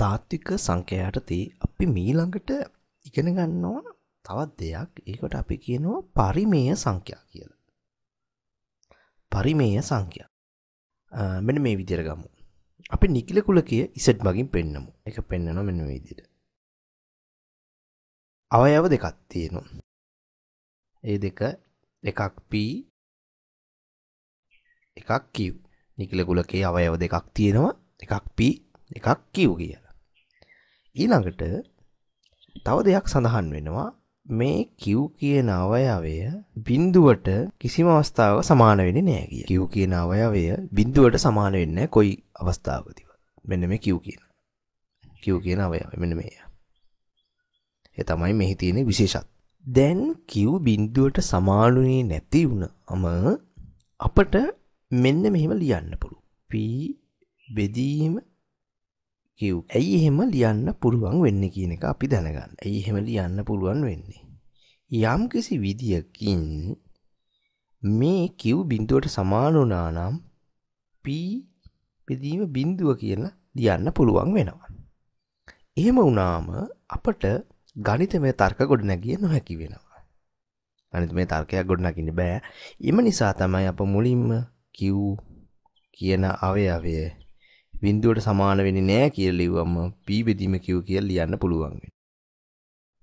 තාත්තික සංකයාටති අපි මීළඟට ඉගෙන ගන්නවා තවත් දෙයක් ඒකට අපි කියනවා පරිමේය සංඛ්‍යා කියල පරිමේය සංඛ්‍යා මෙන මේ විදිර ගමු අපි නිකිල කුල කිය ඉසට් මගින් පෙන්නමු එක පෙන්න්නන මෙන විදිට අවයව දෙකක් තියෙනවා ඒ දෙක එකක් පී එකක් කිව් නිකිල කුලකේ අවයව දෙකක් තියෙනවා එකක් පී එකක් කිව් කියලා ඊළඟට තව දෙයක් සඳහන් වෙනවා මේ කිව් කියන අවයවය බින්දුවට කිසිම අවස්ථාවක සමාන වෙන්නේ නෑ කිය. කිව් කියන අවයවය බින්දුවට සමාන වෙන්නේ නැහැ කොයි අවස්ථාවකදීවත්. මෙන්න මේ කිව් කියන. කිව් කියන අවයවය මෙන්න මේ. ඒ තමයි මෙහි තියෙන විශේෂත්. දැන් කිව් බින්දුවට සමානුනේ නැති වුණාම අපට මෙන්න මෙහෙම ලියන්න පුළුවන්. p බෙදීම කිව් ඇයි එහෙම ලියන්න පුළුවන් වෙන්න කියන එක අපි දැනගන්න ඇයි එහෙම ලියන්න පුළුවන් වෙන්නේ යම් කිසි විදියකින් මේ කිව් බින්දුවට සමානුනා නම් p බෙදීම බින්දුව කියලා ලියන්න පුළුවන් වෙනවා එහෙම වුණාම අපට ගණිතමය තර්ක ගොඩනැගිය නොහැකි වෙනවා ගණිතමය තර්කයක් ගොඩනගින්න බෑ එම නිසා තමයි අප මුලින්ම කිව් කියන අවයවය බින්දුවට සමාන වෙන්නේ නෑ කියලා ලිව්වම p බෙදීම q කියලා ලියන්න පුළුවන්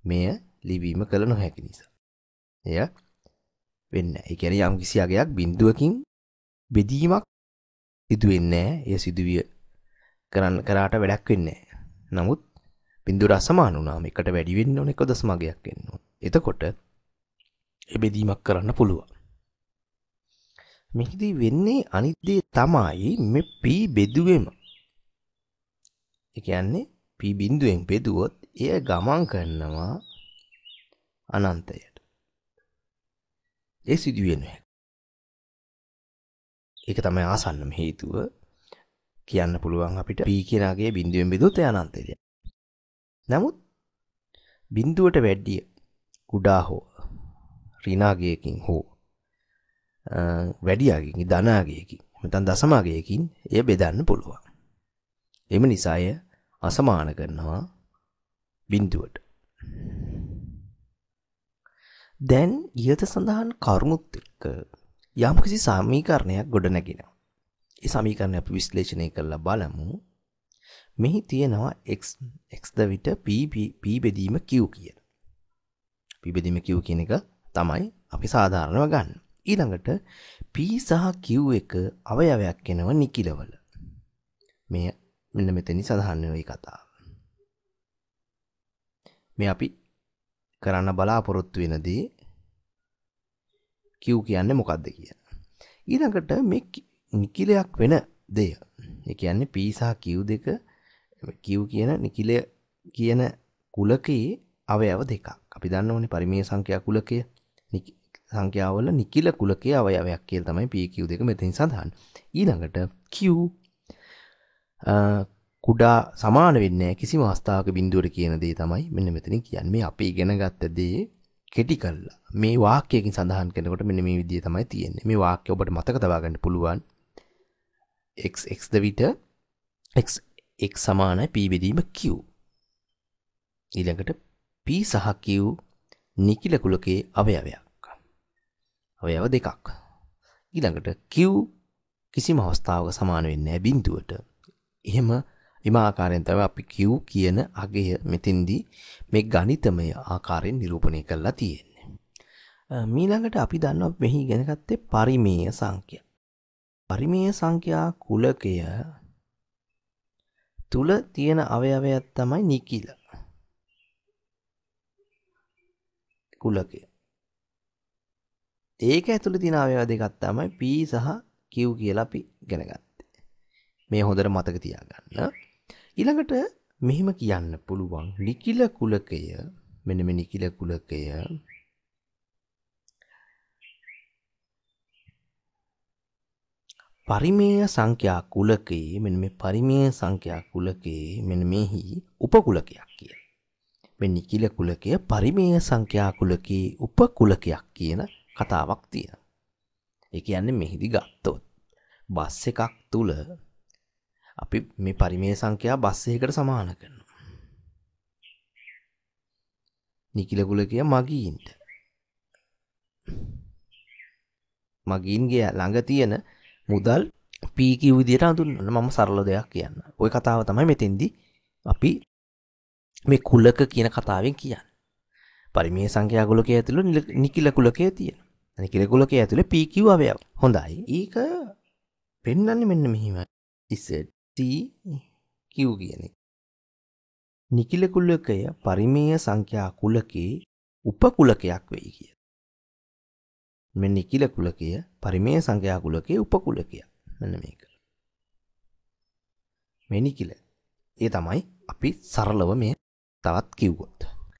මෙය ලිවීම කළ නොහැකි නිසා. එය වෙන්න. ඒ කියන්නේ යම්කිසි අගයක් බිඳුවකින් බෙදීමක් සිදු වෙන්නේ නැහැ. ඒ සිදුවිය කරන්න කරාට වැඩක් වෙන්නේ නමුත් බිඳුවට අසමාන වුණාම එකට වැඩි වෙන්න ඕන එක දශමගයක් වෙන්න ඕන. එතකොට ඒ බෙදීමක් කරන්න පුළුවන්. මෙහිදී වෙන්නේ අනිත් දේ තමයි මේ p බෙදුවෙම ඒ කියන්නේ P බිඳුවෙන් බෙදුවොත් එය ගමන් කරනවා අනන්තයට. ඒ සිදුවෙන එක. ඒක තමයි ආසන්නම හේතුව. කියන්න පුළුවන් අපිට P කියන අගේ බිඳුවෙන් බෙදුවොත් එය අනන්තයට. නමුත් බිඳුවට වැඩිය කුඩා හෝ ඍණාගයකින් හෝ වැඩියාගකින් ධනාගයකින් නැත්නම් දශමාගයකින් එය බෙදන්න පුළුවන්. එම නිසා එය අසමාන කරනවා බින්දුවට දැන් ඉහත සඳහන් කරුණුත් එක්ක යම්කිසි සමීකරණයක් ගොඩනැගෙන ඒ සමීකරණය අපි විශ්ලේෂණය කරලා බලමු මෙහි තියෙනවා x x ද විට p p බෙදීම q කියන p බෙදීම q කියන එක තමයි අපි සාධාරණව ගන්න ඊළඟට p සහ q එක අවයවයක් වෙනව නිකිලවල. මේ මෙන්න මෙතනි සඳහන් වෙන කතාව. මේ අපි කරන්න බලාපොරොත්තු වෙන දේ Q කියන්නේ මොකද්ද කියන. ඊළඟට මේ නිකිලයක් වෙන දෙය. ඒ කියන්නේ P සහ Q දෙක Q කියන නිකිලය කියන කුලකයේ අවයව දෙකක්. අපි දන්න ඕනේ පරිමේය සංඛ්‍යා කුලකය සංඛ්‍යාවල නිකිල කුලකයේ අවයවයක් කියලා තමයි PQ දෙක මෙතෙන් සඳහන්. ඊළඟට Q කුඩා සමාන වෙන්නේ කිසිම අවස්ථාවක බිඳුවට කියන දේ තමයි මෙන්න මෙතනින් කියන්නේ මේ අපි ඉගෙන ගත්ත දේ කෙටි කරලා මේ වාක්‍යයකින් සඳහන් කරනකොට මෙන්න මේ විදිය තමයි තියෙන්නේ මේ වාක්‍ය ඔබට මතක තබා ගන්න පුළුවන් x x ද විට x x සමානයි p බෙදීම q ඊළඟට p සහ q නිකිල කුලකයේ අවයවයක් අවයව දෙකක් ඊළඟට q කිසිම අවස්ථාවක සමාන වෙන්නේ නැහැ බිඳුවට එහෙම එම ආකාරයෙන් තමයි අපි Q කියන අගය මෙතෙන්දී මේ ගණිතමය ආකාරයෙන් නිරූපණය කරලා තියෙන්නේ. මීළඟට අපි දන්නවා මෙහි ඉගෙන ගත්තේ පරිමේය සංඛ්‍යා. පරිමේය සංඛ්‍යා කුලකය තුල තියෙන අවයවයක් තමයි නිකිල. කුලකය. ඒක ඇතුළේ තියෙන අවයව දෙකක් තමයි P සහ Q කියලා අපි ඉගෙන ගත්තා. මේ හොඳට මතක තියාගන්න. ඊළඟට මෙහෙම කියන්න පුළුවන් නිකිල කුලකය මෙන්න මේ නිකිල කුලකය පරිමේය සංඛ්‍යා කුලකයේ මෙන්න මේ පරිමේය සංඛ්‍යා කුලකයේ මෙන්න මෙහි උපකුලකයක් කියන. මේ නිකිල කුලකය පරිමේය සංඛ්‍යා කුලකයේ උපකුලකයක් කියන කතාවක් තියෙනවා. ඒ කියන්නේ මෙහිදී ගත්තොත් බස් එකක් තුල අපි මේ පරිමේ සංඛ්‍යා බස් එකකට සමාන කරනවා. නිකිල කුලකය මගීන්ට. මගීන්ගේ ළඟ තියෙන මුදල් p කිව් විදියට හඳුන්වන්න මම සරල දෙයක් කියන්න. ওই කතාව තමයි මෙතෙන්දී අපි මේ කුලක කියන කතාවෙන් කියන්නේ. පරිමේ සංඛ්‍යා කුලකයේ ඇතුළු නිකිල කුලකයේ තියෙන. නිකිල කුලකයේ ඇතුළේ p කිව් අවයව. හොඳයි. ඒක පෙන්වන්නේ මෙන්න මෙහිම. z CQ කියන එක. නිකිල කුලකය පරිමේය සංඛ්‍යා කුලකේ උපකුලකයක් වෙයි කිය. මෙ නිකිල කුලකය පරිමේ සංඛ්‍යා කුලකේ උපකුලකය මෙන්න මේක. මෙනිකිල ඒ තමයි අපි සරලව මේ තවත් කිව්වොත්.